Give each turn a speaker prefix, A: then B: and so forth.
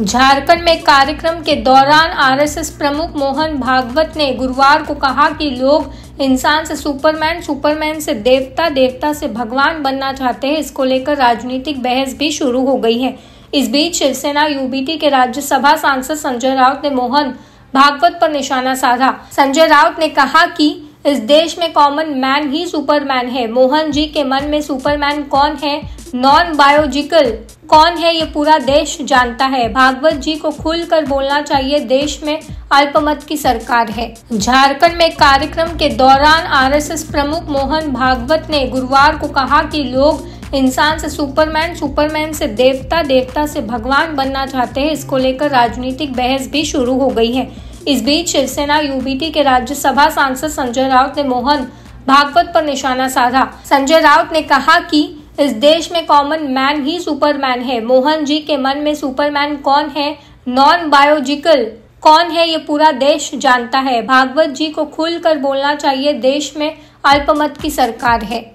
A: झारखंड में कार्यक्रम के दौरान आरएसएस प्रमुख मोहन भागवत ने गुरुवार को कहा कि लोग इंसान से सुपरमैन सुपरमैन से देवता देवता से भगवान बनना चाहते हैं इसको लेकर राजनीतिक बहस भी शुरू हो गई है इस बीच शिवसेना यूबीटी के राज्यसभा सांसद संजय राउत ने मोहन भागवत पर निशाना साधा संजय राउत ने कहा कि इस देश में कॉमन मैन ही सुपरमैन है मोहन जी के मन में सुपरमैन कौन है नॉन बायोलॉजिकल कौन है ये पूरा देश जानता है भागवत जी को खुलकर बोलना चाहिए देश में अल्पमत की सरकार है
B: झारखंड
A: में कार्यक्रम के दौरान आरएसएस प्रमुख मोहन भागवत ने गुरुवार को कहा कि लोग इंसान से सुपरमैन सुपरमैन से देवता देवता से भगवान बनना चाहते हैं इसको लेकर राजनीतिक बहस भी शुरू हो गई है इस बीच शिवसेना यूबीटी के राज्यसभा सांसद संजय राउत ने मोहन भागवत पर निशाना साधा संजय राउत ने कहा कि इस देश में कॉमन मैन ही सुपरमैन है मोहन जी के मन में सुपरमैन कौन है नॉन बायोजिकल कौन है ये पूरा देश जानता है भागवत जी को खुलकर बोलना चाहिए देश में अल्पमत की सरकार है